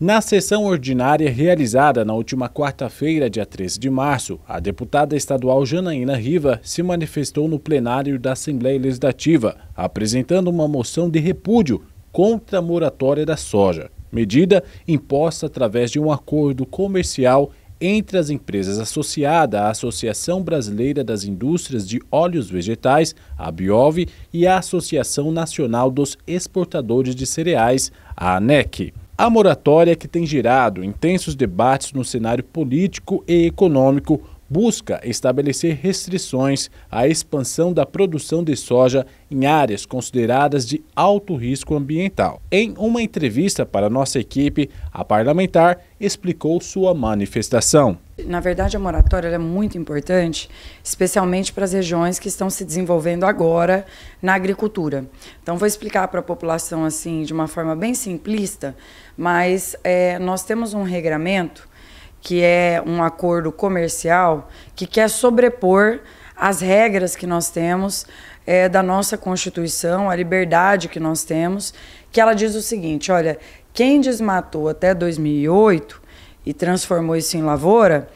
Na sessão ordinária realizada na última quarta-feira, dia 13 de março, a deputada estadual Janaína Riva se manifestou no plenário da Assembleia Legislativa, apresentando uma moção de repúdio contra a moratória da soja, medida imposta através de um acordo comercial entre as empresas associadas à Associação Brasileira das Indústrias de Óleos Vegetais, a BIOV, e a Associação Nacional dos Exportadores de Cereais, a ANEC a moratória que tem gerado intensos debates no cenário político e econômico busca estabelecer restrições à expansão da produção de soja em áreas consideradas de alto risco ambiental. Em uma entrevista para nossa equipe, a parlamentar explicou sua manifestação. Na verdade, a moratória é muito importante, especialmente para as regiões que estão se desenvolvendo agora na agricultura. Então, vou explicar para a população assim de uma forma bem simplista, mas é, nós temos um regramento que é um acordo comercial que quer sobrepor as regras que nós temos é, da nossa Constituição, a liberdade que nós temos, que ela diz o seguinte: olha, quem desmatou até 2008 e transformou isso em lavoura,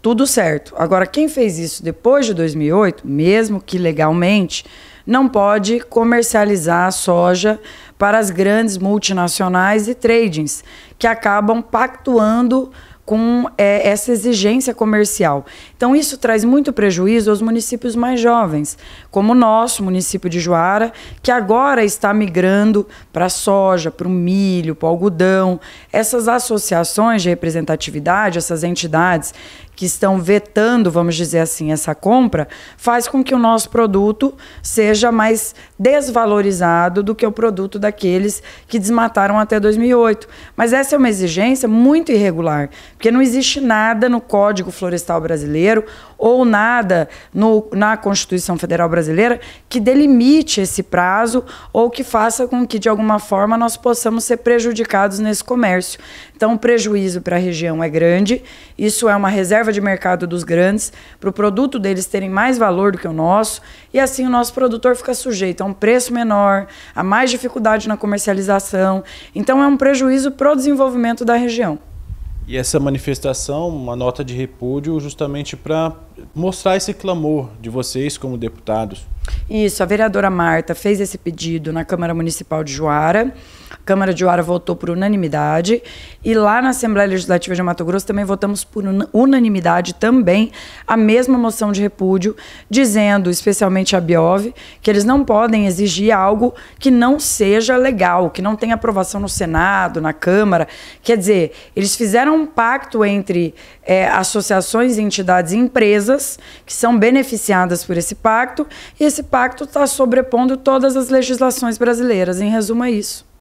tudo certo. Agora, quem fez isso depois de 2008, mesmo que legalmente, não pode comercializar soja para as grandes multinacionais e tradings, que acabam pactuando com é, essa exigência comercial. Então, isso traz muito prejuízo aos municípios mais jovens, como o nosso município de Juara, que agora está migrando para a soja, para o milho, para o algodão. Essas associações de representatividade, essas entidades que estão vetando, vamos dizer assim, essa compra, faz com que o nosso produto seja mais desvalorizado do que o produto daqueles que desmataram até 2008. Mas essa é uma exigência muito irregular porque não existe nada no Código Florestal Brasileiro ou nada no, na Constituição Federal Brasileira que delimite esse prazo ou que faça com que, de alguma forma, nós possamos ser prejudicados nesse comércio. Então, o prejuízo para a região é grande, isso é uma reserva de mercado dos grandes, para o produto deles terem mais valor do que o nosso, e assim o nosso produtor fica sujeito a um preço menor, a mais dificuldade na comercialização. Então, é um prejuízo para o desenvolvimento da região. E essa manifestação, uma nota de repúdio, justamente para mostrar esse clamor de vocês como deputados. Isso, a vereadora Marta fez esse pedido na Câmara Municipal de Juara. A Câmara de Oara votou por unanimidade e lá na Assembleia Legislativa de Mato Grosso também votamos por unanimidade também a mesma moção de repúdio, dizendo, especialmente a Biov, que eles não podem exigir algo que não seja legal, que não tenha aprovação no Senado, na Câmara. Quer dizer, eles fizeram um pacto entre é, associações, entidades e empresas que são beneficiadas por esse pacto e esse pacto está sobrepondo todas as legislações brasileiras. Em resumo, é isso.